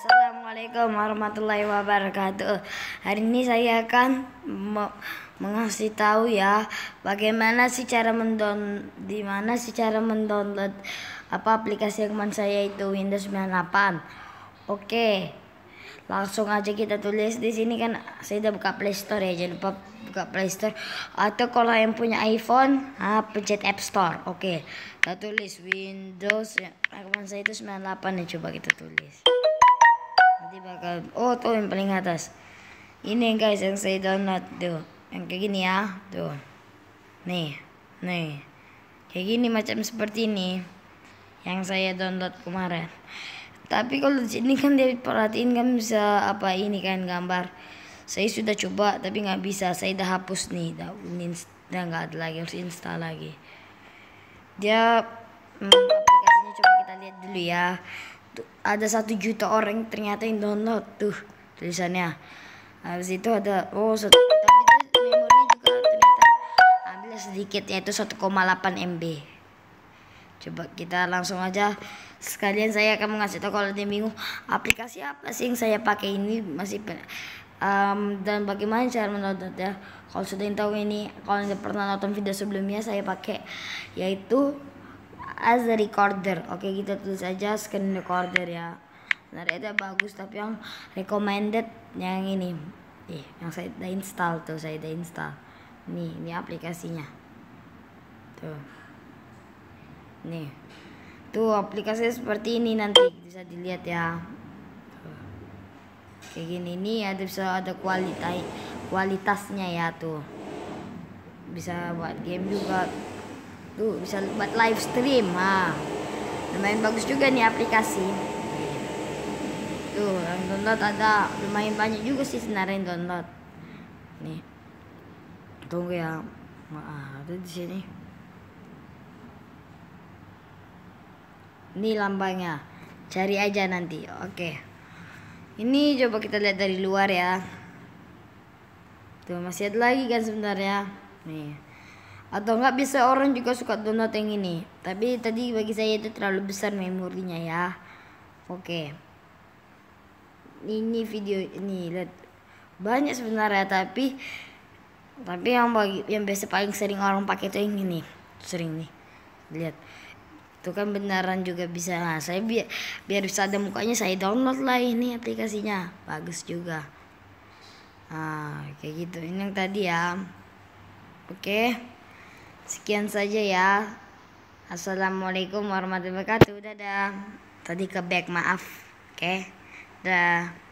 Assalamualaikum warahmatullahi wabarakatuh. Hari ini saya akan mengasih tahu ya bagaimana sih cara mendown di mana sih cara mendownload apa aplikasi yang teman saya itu Windows 98. Oke. Langsung aja kita tulis di sini kan saya udah buka Play Store ya, jangan lupa buka Play Store atau kalau yang punya iPhone, ah pencet App Store. Oke. Kita tulis Windows ya, teman saya itu 98 ya coba kita tulis nanti bakal oh tuh yang paling atas ini guys yang saya download tuh yang kayak gini ya tuh nih nih kayak gini macam seperti ini yang saya download kemarin tapi kalau di sini kan dia perhatiin kan bisa apa ini kan gambar saya sudah coba tapi nggak bisa saya dah hapus nih dah udah nggak ada lagi harus install lagi dia hmm, aplikasinya coba kita lihat dulu ya ada satu juta orang ternyata yang download tuh tulisannya habis itu ada oh satu tapi memori juga ternyata ambil sedikit yaitu 1,8 MB coba kita langsung aja sekalian saya akan mengasih tahu kalau dia bingung aplikasi apa sih yang saya pakai ini masih um, dan bagaimana cara menontonnya. ya kalau sudah yang tahu ini kalau yang pernah nonton video sebelumnya saya pakai yaitu as a recorder oke kita tulis aja screen recorder ya nah itu bagus tapi yang recommended yang ini eh, yang saya udah install tuh saya udah install nih ini aplikasinya tuh nih tuh aplikasi seperti ini nanti bisa dilihat ya kayak gini ini ada bisa ada kualitas kualitasnya ya tuh bisa buat game juga tuh gitu. bisa buat live stream ah lumayan bagus juga nih aplikasi tuh gitu, yang download ada lumayan banyak juga sih sebenarnya yang download nih tunggu ya maaf ah, ada di sini ini lambangnya cari aja nanti oke ini coba kita lihat dari luar ya tuh masih ada lagi kan sebenarnya nih atau enggak bisa orang juga suka download yang ini tapi tadi bagi saya itu terlalu besar memorinya ya oke ini video ini lihat banyak sebenarnya tapi tapi yang bagi yang biasa paling sering orang pakai itu yang ini sering nih lihat itu kan beneran juga bisa nah, saya biar biar bisa ada mukanya saya download lah ini aplikasinya bagus juga ah kayak gitu ini yang tadi ya oke okay. Sekian saja ya. Assalamualaikum warahmatullahi wabarakatuh. Dadah. Tadi ke back maaf. Oke. Okay. Dah.